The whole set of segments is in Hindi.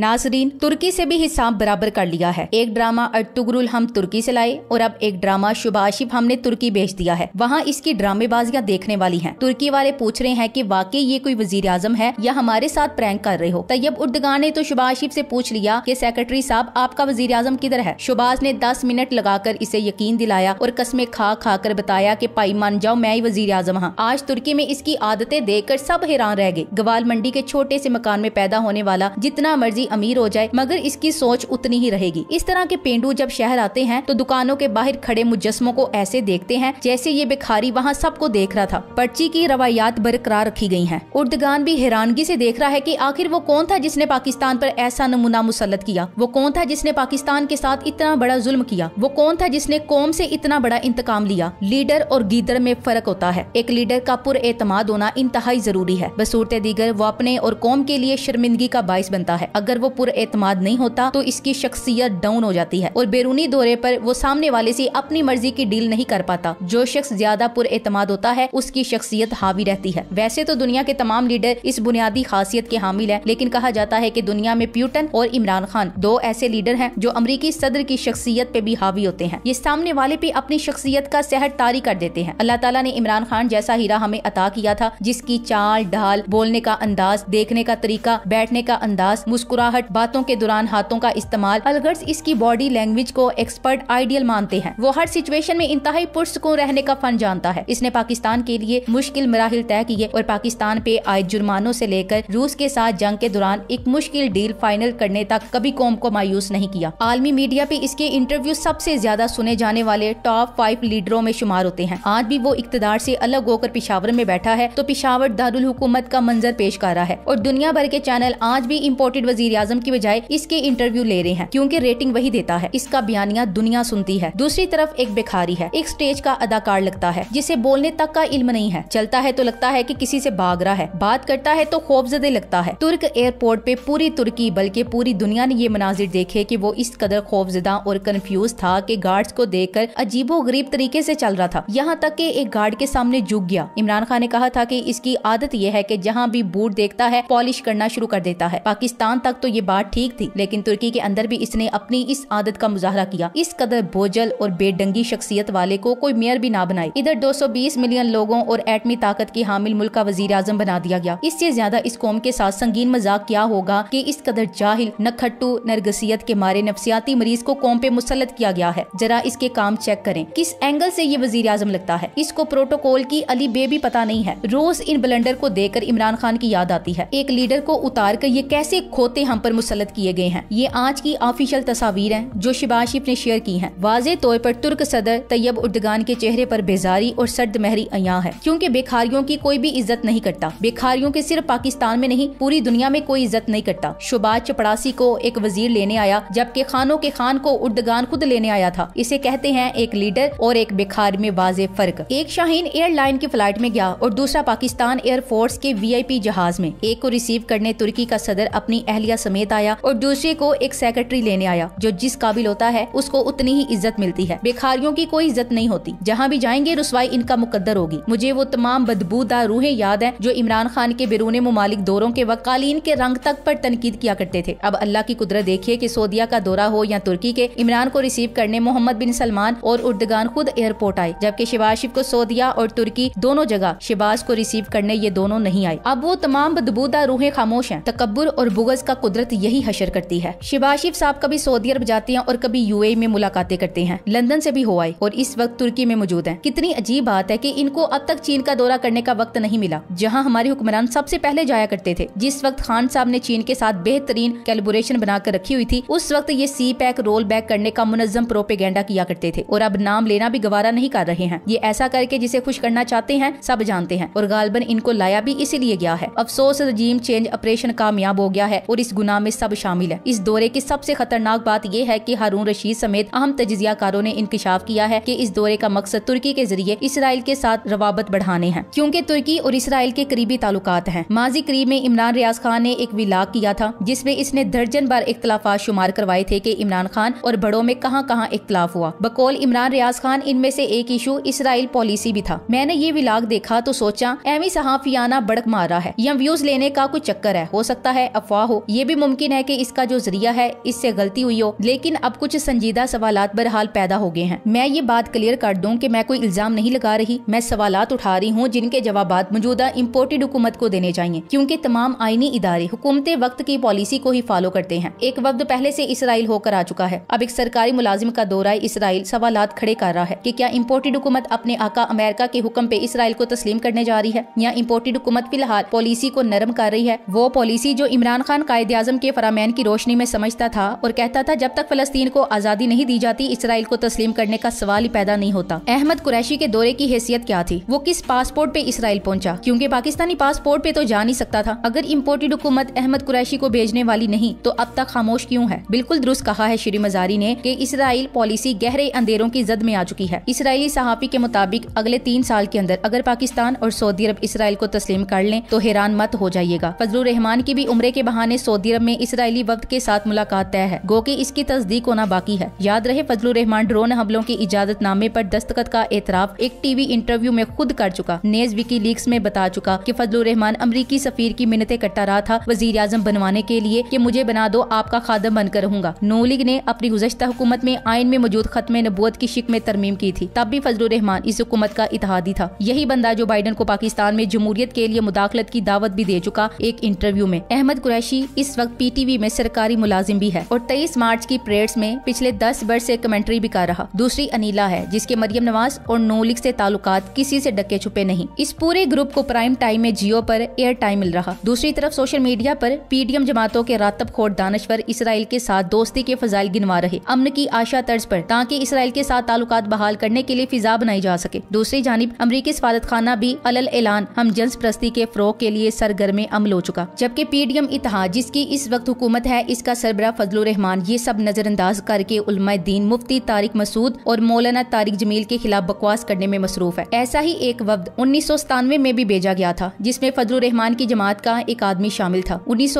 नाजरीन तुर्की से भी हिसाब बराबर कर लिया है एक ड्रामा अर्तुगरुल हम तुर्की से लाए और अब एक ड्रामा शुभाशिफ हमने तुर्की बेच दिया है वहाँ इसकी ड्रामेबाजियाँ देखने वाली है तुर्की वाले पूछ रहे हैं की वाकई ये कोई वजीर आजम है या हमारे साथ प्रैंक कर रहे हो तैयब उर्दगान ने तो शुभाशिफ ऐसी पूछ लिया की सेक्रेटरी साहब आपका वजीर आजम किधर है शुभाष ने दस मिनट लगाकर इसे यकीन दिलाया और कस्मे खा खा कर बताया की पाई मान जाओ मैं ही वजीर आजम हाँ आज तुर्की में इसकी आदतें कर सब हैरान रह गए गवाल मंडी के छोटे से मकान में पैदा होने वाला जितना मर्जी अमीर हो जाए मगर इसकी सोच उतनी ही रहेगी इस तरह के पेंडू जब शहर आते हैं तो दुकानों के बाहर खड़े मुजस्मों को ऐसे देखते हैं जैसे ये भिखारी वहाँ सबको देख रहा था पर्ची की रवायात बरकरार रखी गई है उर्दगान भी हैरानगी ऐसी देख रहा है की आखिर वो कौन था जिसने पाकिस्तान आरोप ऐसा नमूना मुसलत किया वो कौन था जिसने पाकिस्तान के साथ इतना बड़ा जुल्म किया वो कौन था जिसने कौम ऐसी इतना बड़ा इंतकाम लिया लीडर और गीदर में फर्क होता है एक लीडर का पुर एतमाद होना इंतहाई जरूरी है बसूरत दीगर वो अपने और कौम के लिए शर्मिंदगी का बायस बनता है अगर अगर वो एतमाद नहीं होता तो इसकी शख्सियत डाउन हो जाती है और बैरूनी दौरे पर वो सामने वाले से अपनी मर्जी की डील नहीं कर पाता जो शख्स ज्यादा पुरमाद होता है उसकी शख्सियत हावी रहती है वैसे तो दुनिया के तमाम लीडर इस बुनियादी खासियत के हामिल है लेकिन कहा जाता है की दुनिया में प्यूटन और इमरान खान दो ऐसे लीडर है जो अमरीकी सदर की शख्सियत पे भी हावी होते हैं ये सामने वाले भी अपनी शख्सियत का सेहत तारी कर देते हैं अल्लाह तला ने इमरान खान जैसा हीरा हमें अता किया था जिसकी चाल ढाल बोलने का अंदाज देखने का तरीका बैठने का अंदाज मुस्कुरा मुस्कुराहट बातों के दौरान हाथों का इस्तेमाल अलगर्स इसकी बॉडी लैंग्वेज को एक्सपर्ट आइडियल मानते हैं वो हर सिचुएशन में इंतहाई पुरसकून रहने का फन जानता है इसने पाकिस्तान के लिए मुश्किल मराहल तय किए और पाकिस्तान पे आए जुर्मानों से लेकर रूस के साथ जंग के दौरान एक मुश्किल डील फाइनल करने तक कभी कौम को मायूस नहीं किया आलमी मीडिया पे इसके इंटरव्यू सबसे ज्यादा सुने जाने वाले टॉप फाइव लीडरों में शुमार होते हैं आज भी वो इकतदार से अलग होकर पिशावर में बैठा है तो पिशावर दारुल हुकूमत का मंजर पेश कर रहा है और दुनिया भर के चैनल आज भी इम्पोर्टेड वजीर वजीर आजम की बजाय इसके इंटरव्यू ले रहे हैं क्यूँकी रेटिंग वही देता है इसका बयानिया दुनिया सुनती है दूसरी तरफ एक बेखारी है एक स्टेज का अदाकार लगता है जिसे बोलने तक का इल्म नहीं है चलता है तो लगता है की कि किसी से भाग रहा है बात करता है तो खौफजदे लगता है तुर्क एयरपोर्ट पे पूरी तुर्की बल्कि पूरी दुनिया ने ये मनाजिर देखे की वो इस कदर खौफजदा और कंफ्यूज था की गार्ड्स को देखकर अजीबो गरीब तरीके से चल रहा था यहाँ तक के एक गार्ड के सामने झुक गया इमरान खान ने कहा था कि इसकी आदत यह है कि जहाँ भी बूट देखता है पॉलिश करना शुरू कर देता है पाकिस्तान तक तक तो ये बात ठीक थी लेकिन तुर्की के अंदर भी इसने अपनी इस आदत का मुजाहरा किया इस कदर बोझल और बेडंगी शख्सियत वाले को कोई मेयर भी ना बनाए इधर 220 मिलियन लोगों और एटमी ताकत की हामिल मुल्क का वजीर आजम बना दिया गया इससे ज्यादा इस कौम के साथ संगीन मजाक क्या होगा की इस कदर जाहिल नखट्टू नरगसियत के मारे नफसियाती मरीज को कौम पे मुसलत किया गया है जरा इसके काम चेक करें किस एंगल ऐसी ये वजीर आजम लगता है इसको प्रोटोकॉल की अली बे भी पता नहीं है रोज इन ब्लेंडर को देकर इमरान खान की याद आती है एक लीडर को उतार कर ये कैसे खोते हम पर मुसलत किए गए हैं ये आज की ऑफिशियल तस्वीर है जो शिबाज शिफ ने शेयर की है वाजे तौर पर तुर्क सदर तैयब उर्दगान के चेहरे पर बेजारी और सर्द महरी अया है क्योंकि बेखारियों की कोई भी इज्जत नहीं करता बेखारियों के सिर्फ पाकिस्तान में नहीं पूरी दुनिया में कोई इज्जत नहीं करता शुबाज चपड़ासी को एक वजीर लेने आया जबकि खानों के खान को उर्दगान खुद लेने आया था इसे कहते हैं एक लीडर और एक बेखार में वाजे फर्क एक शाहीन एयरलाइन की फ्लाइट में गया और दूसरा पाकिस्तान एयरफोर्स के पी जहाज में एक को रिसीव करने तुर्की का सदर अपनी अहलिया समेत आया और दूसरे को एक सेक्रेटरी लेने आया जो जिस काबिल होता है उसको उतनी ही इज्जत मिलती है बेखारियों की कोई इज्जत नहीं होती जहाँ भी जाएंगे रसवाई इनका मुकदर होगी मुझे वो तमाम बदबूदार रूहें याद है जो इमरान खान के बिरून ममालिक दौरों के वक्त कालीन के रंग तक पर तनकीद किया करते थे अब अल्लाह की कुदरत देखिए की सोदिया का दौरा हो या तुर्की के इमरान को रिसीव करने मोहम्मद बिन सलमान और उर्दगान खुद एयरपोर्ट आए जबकि शिबाज शिव को सोदिया और तुर्की दोनों जगह शिबाज को रिसीव करने ये दोनों नहीं आए अब वो तमाम बदबूदार रूहें खामोश हैं तकबर और बुगज का कुदरत यही हशर करती है शिबाशिफ साहब कभी सऊदी अरब जाते हैं और कभी यू में मुलाकातें करते हैं लंदन से भी हो आए और इस वक्त तुर्की में मौजूद है कितनी अजीब बात है की इनको अब तक चीन का दौरा करने का वक्त नहीं मिला जहाँ हमारे हुक्मरान सबसे पहले जाया करते थे जिस वक्त खान साहब ने चीन के साथ बेहतरीन कैलबोरेशन बनाकर रखी हुई थी उस वक्त ये सी पैक रोल बैक करने का मुनजम प्रोपेगेंडा किया करते थे और अब नाम लेना भी गवारा नहीं कर रहे हैं ये ऐसा करके जिसे खुश करना चाहते हैं सब जानते हैं और गालबन इनको लाया भी इसीलिए गया है अफसोस रजीम चेंज ऑपरेशन कामयाब हो गया है और इस गुना में सब शामिल है इस दौरे की सबसे खतरनाक बात यह है की हारून रशीद समेत अहम तजियाकारों ने इंकशाफ किया है की इस दौरे का मकसद तुर्की के जरिए इसराइल के साथ रवाबत बढ़ाने हैं क्यूँकी तुर्की और इसराइल के करीबी ताल्लुक है माजी करीब में इमरान रियाज खान ने एक विलाग किया था जिसमे इसने दर्जन बार इख्तलाफा शुमार करवाए थे की इमरान खान और बड़ों में कहाँ कहाँ इख्तलाफ हुआ बकौल इमरान रियाज खान इनमें ऐसी एक इशू इसराइल पॉलिसी भी था मैंने ये विलाग देखा तो सोचा एमी सहाफियाना बड़क मारा है या व्यूज लेने का कुछ चक्कर है हो सकता है अफवाह हो ये भी मुमकिन है कि इसका जो जरिया है इससे गलती हुई हो लेकिन अब कुछ संजीदा सवाल बहरहाल पैदा हो गए हैं मैं ये बात क्लियर कर दूँ की मैं कोई इल्जाम नहीं लगा रही मैं सवाल उठा रही हूँ जिनके जवाब मौजूदा इम्पोर्टेड हुकूमत को देने चाहिए क्योंकि तमाम आईनी इदारे हुकूमत वक्त की पॉलिसी को ही फॉलो करते हैं एक वक्त पहले ऐसी इसराइल होकर आ चुका है अब एक सरकारी मुलाजिम का दौरा इसराइल सवाल खड़े कर रहा है की क्या इम्पोर्टेड हुकूमत अपने आका अमेरिका के हुक्म पे इसराइल को तस्लीम करने जा रही है या इम्पोर्टेड हुकूमत फिलहाल पॉलिसी को नरम कर रही है वो पॉलिसी जो इमरान खान कायद कायद अजम के फरामैन की रोशनी में समझता था और कहता था जब तक फलस्तीन को आज़ादी नहीं दी जाती इसराइल को तस्लीम करने का सवाल ही पैदा नहीं होता अहमद कुरैशी के दौरे की हैसियत क्या थी वो किस पासपोर्ट पे इसराइल पहुंचा क्योंकि पाकिस्तानी पासपोर्ट पे तो जा नहीं सकता था अगर इम्पोर्टेड हुकूमत अहमद कुरैशी को भेजने वाली नहीं तो अब तक खामोश क्यूँ है बिल्कुल दुरुस्त कहा है श्री मजारी ने की इसराइल पॉलिसी गहरे अंधेरों की जद में आ चुकी है इसराइली सहाफी के मुताबिक अगले तीन साल के अंदर अगर पाकिस्तान और सऊदी अरब इसराइल को तस्लीम कर लें तो हैरान मत हो जाइएगा फजल रहमान की भी उम्र के बहाने सऊदी सऊदी अरब में इसराइली वक्त के साथ मुलाकात तय है गो की इसकी तस्दीक होना बाकी है याद रहे फजलुर रहमान ड्रोन हमलों की इजाजत नामे आरोप दस्तखत का एतराफ एक टीवी इंटरव्यू में खुद कर चुका नेज विकी लीक्स में बता चुका की फजलुर रहमान अमरीकी सफीर की मिन्नतें कट्टा रहा था वजीर आजम बनवाने के लिए की मुझे बना दो आपका खादम बनकर रहूंगा नू लीग ने अपनी गुजशत हुकूमत में आयन में मौजूद खत्म नबूत की शिक में तरमीम की थी तब भी फजलुर रहमान इस हुकूमत का इतिहादी था यही बंदा जो बाइडन को पाकिस्तान में जमूरियत के लिए मुदाखलत की दावत भी दे चुका एक इंटरव्यू में अहमद कुरैशी इस इस वक्त पीटीवी में सरकारी मुलाजिम भी है और तेईस मार्च की परेड में पिछले दस वर्ष ऐसी कमेंट्री भी कर रहा दूसरी अनिला है जिसके मरियम नवाज और नोलिक ऐसी ताल्लुकात किसी से डके छुपे नहीं इस पूरे ग्रुप को प्राइम टाइम में जियो पर एयर टाइम मिल रहा दूसरी तरफ सोशल मीडिया पर पीडीएम जमातों के रातब खोट दानश्वर इसराइल के साथ दोस्ती के फजाइल गिनवा रहे अमन की आशा तर्ज पर ताकि इसराइल के साथ ताल्लुक बहाल करने के लिए फिजा बनाई जा सके दूसरी जानब अमरीकी सफारत खाना भी अलल ऐलान हम जन्स प्रस्ती के फरोग के लिए सरगर्मे अमल हो चुका जबकि पीडीएम इतिहाद जिसकी की इस वक्त हुकूमत है इसका सरबरा फजल रहमान ये सब नज़रअंदाज करके उलमा दीन मुफ्ती तारिक मसूद और मौलाना तारिक जमील के खिलाफ बकवास करने में मसरूफ है ऐसा ही एक वक्त उन्नीस में भी भेजा गया था जिसमे फजल रहमान की जमात का एक आदमी शामिल था उन्नीस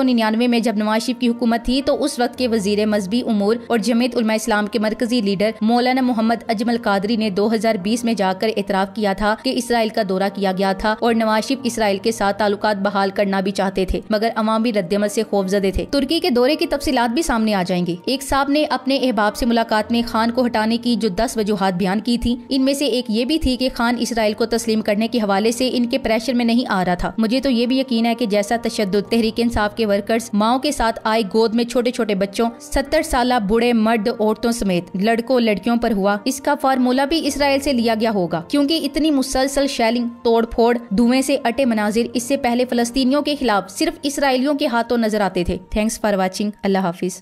में जब नवाज शरीफ की हुकूमत थी तो उस वक्त के वजीर मजहबी उमूर और जमीत उलमा इस्लाम के मरकजी लीडर मौलाना मोहम्मद अजमल कादरी ने दो हजार बीस में जाकर एतराफ़ किया था कि इसराइल का दौरा किया गया था और नवाज शरीफ इसराइल के साथ ताल्लुक बहाल करना भी चाहते थे मगर अवामी रद्दमल ऐसी खौफ खौफजदे थे तुर्की के दौरे की तफसीत भी सामने आ जाएंगी एक साहब ने अपने अहबाब से मुलाकात में खान को हटाने की जो दस वजूहत बयान की थी इनमें से एक ये भी थी कि खान इसराइल को तस्लीम करने के हवाले से इनके प्रेशर में नहीं आ रहा था मुझे तो ये भी यकीन है कि जैसा तशद तहरीक इंसाफ के वर्कर्स माओ के साथ आए गोद में छोटे छोटे बच्चों सत्तर साल बूढ़े मर्द औरतों समेत लड़कों लड़कियों आरोप हुआ इसका फार्मूला भी इसराइल ऐसी लिया गया होगा क्यूँकी इतनी मुसलसल शैलिंग तोड़ फोड़ धुएं ऐसी अटे मनाजिर इससे पहले फलस्तियों के खिलाफ सिर्फ इसराइलियों के हाथों नजर आते थे थैंक्स फॉर वॉचिंग अल्लाह हाफिज़